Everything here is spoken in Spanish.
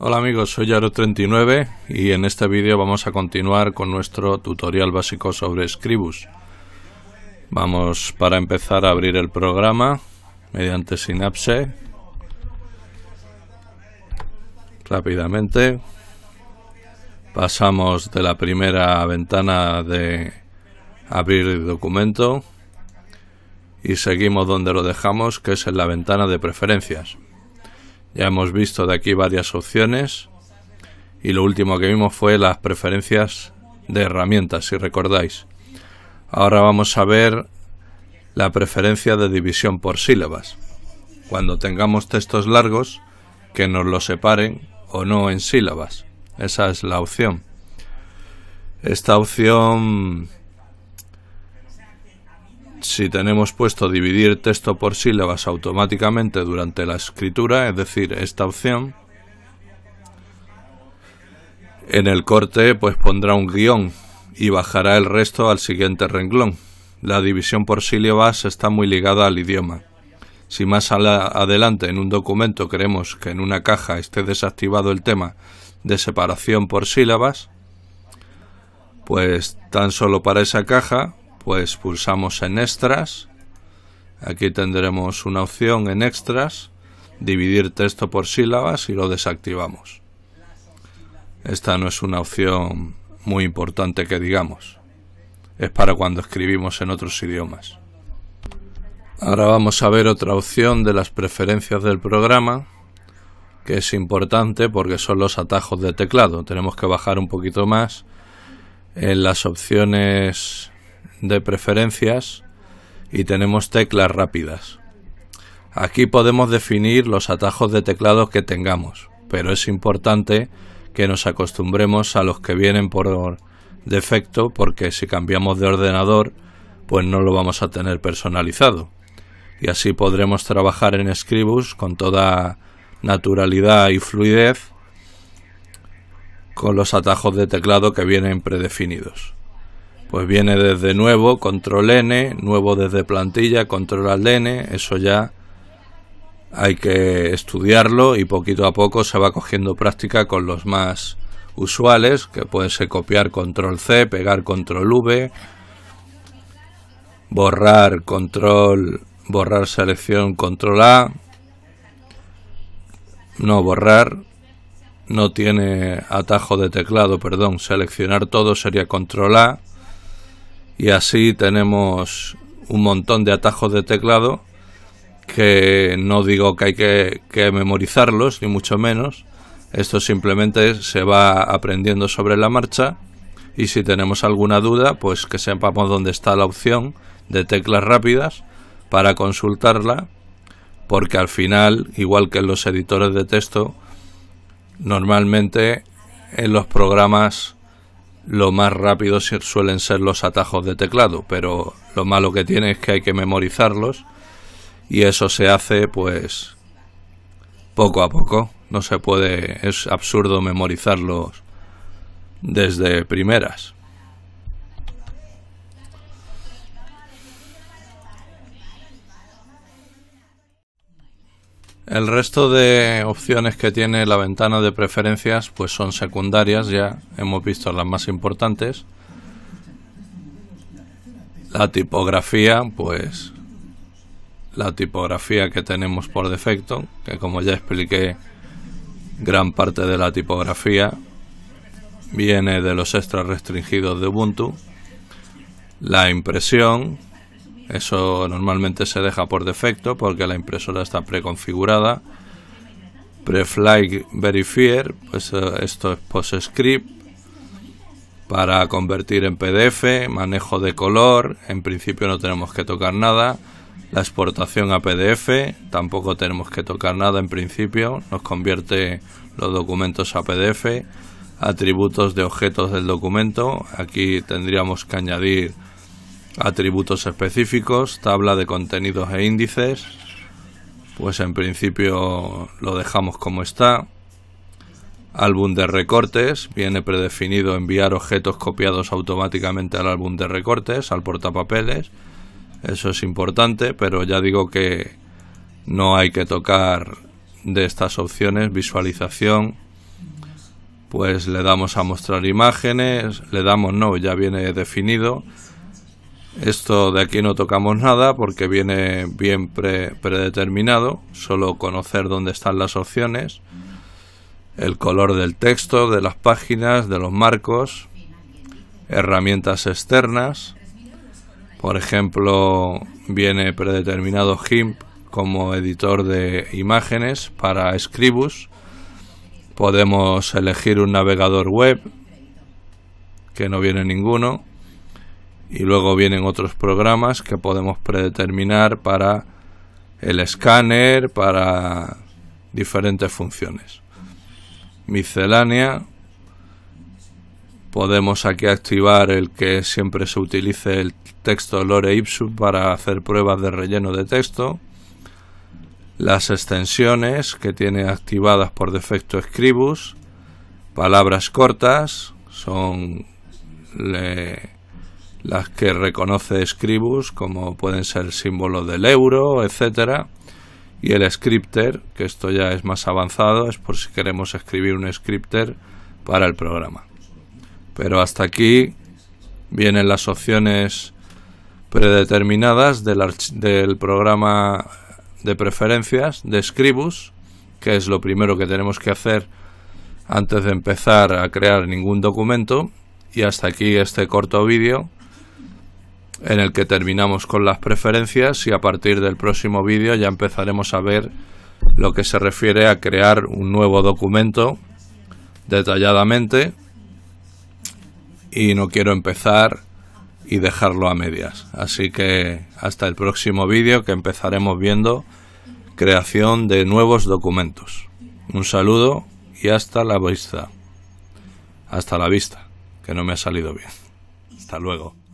Hola amigos, soy Yaro39 y en este vídeo vamos a continuar con nuestro tutorial básico sobre Scribus. Vamos para empezar a abrir el programa mediante Synapse rápidamente. Pasamos de la primera ventana de abrir documento y seguimos donde lo dejamos que es en la ventana de preferencias. Ya hemos visto de aquí varias opciones y lo último que vimos fue las preferencias de herramientas, si recordáis. Ahora vamos a ver la preferencia de división por sílabas. Cuando tengamos textos largos, que nos los separen o no en sílabas. Esa es la opción. Esta opción si tenemos puesto dividir texto por sílabas automáticamente durante la escritura, es decir, esta opción, en el corte pues pondrá un guión y bajará el resto al siguiente renglón. La división por sílabas está muy ligada al idioma. Si más adelante en un documento queremos que en una caja esté desactivado el tema de separación por sílabas, pues tan solo para esa caja pues pulsamos en extras. Aquí tendremos una opción en extras, dividir texto por sílabas y lo desactivamos. Esta no es una opción muy importante que digamos. Es para cuando escribimos en otros idiomas. Ahora vamos a ver otra opción de las preferencias del programa, que es importante porque son los atajos de teclado. Tenemos que bajar un poquito más en las opciones de preferencias y tenemos teclas rápidas. Aquí podemos definir los atajos de teclado que tengamos, pero es importante que nos acostumbremos a los que vienen por defecto porque si cambiamos de ordenador pues no lo vamos a tener personalizado y así podremos trabajar en Scribus con toda naturalidad y fluidez con los atajos de teclado que vienen predefinidos pues viene desde nuevo, control N, nuevo desde plantilla, control al N, eso ya hay que estudiarlo y poquito a poco se va cogiendo práctica con los más usuales, que puede ser copiar control C, pegar control V, borrar control, borrar selección control A, no borrar, no tiene atajo de teclado, perdón, seleccionar todo sería control A, y así tenemos un montón de atajos de teclado que no digo que hay que, memorizarlos, ni mucho menos. Esto simplemente se va aprendiendo sobre la marcha y si tenemos alguna duda, pues que sepamos dónde está la opción de teclas rápidas para consultarla, porque al final, igual que en los editores de texto, normalmente en los programas lo más rápido suelen ser los atajos de teclado, pero lo malo que tiene es que hay que memorizarlos y eso se hace pues poco a poco, no se puede, es absurdo memorizarlos desde primeras. El resto de opciones que tiene la ventana de preferencias pues son secundarias, ya hemos visto las más importantes. La tipografía, pues la tipografía que tenemos por defecto, que como ya expliqué, gran parte de la tipografía viene de los extras restringidos de Ubuntu. La impresión, eso normalmente se deja por defecto porque la impresora está preconfigurada. Preflight Verifier, pues eh, esto es PostScript para convertir en PDF, manejo de color, en principio no tenemos que tocar nada. La exportación a PDF, tampoco tenemos que tocar nada en principio, nos convierte los documentos a PDF. Atributos de objetos del documento, aquí tendríamos que añadir atributos específicos, tabla de contenidos e índices, pues en principio lo dejamos como está. Álbum de recortes, viene predefinido enviar objetos copiados automáticamente al álbum de recortes, al portapapeles. Eso es importante, pero ya digo que no hay que tocar de estas opciones visualización. Pues le damos a mostrar imágenes, le damos no, ya viene definido. Esto de aquí no tocamos nada porque viene bien predeterminado, solo conocer dónde están las opciones, el color del texto, de las páginas, de los marcos, herramientas externas, por ejemplo, viene predeterminado GIMP como editor de imágenes para Scribus. Podemos elegir un navegador web, que no viene ninguno y luego vienen otros programas que podemos predeterminar para el escáner, para diferentes funciones. Miscelánea, podemos aquí activar el que siempre se utilice el texto lore ipsum para hacer pruebas de relleno de texto. Las extensiones que tiene activadas por defecto Scribus. Palabras cortas son las que reconoce Scribus, como pueden ser el símbolo del euro, etcétera, y el scripter, que esto ya es más avanzado, es por si queremos escribir un scripter para el programa. Pero hasta aquí vienen las opciones predeterminadas del, del programa de preferencias de Scribus, que es lo primero que tenemos que hacer antes de empezar a crear ningún documento. Y hasta aquí este corto vídeo en el que terminamos con las preferencias y a partir del próximo vídeo ya empezaremos a ver lo que se refiere a crear un nuevo documento detalladamente y no quiero empezar y dejarlo a medias. Así que hasta el próximo vídeo que empezaremos viendo creación de nuevos documentos. Un saludo y hasta la vista. Hasta la vista, que no me ha salido bien. Hasta luego.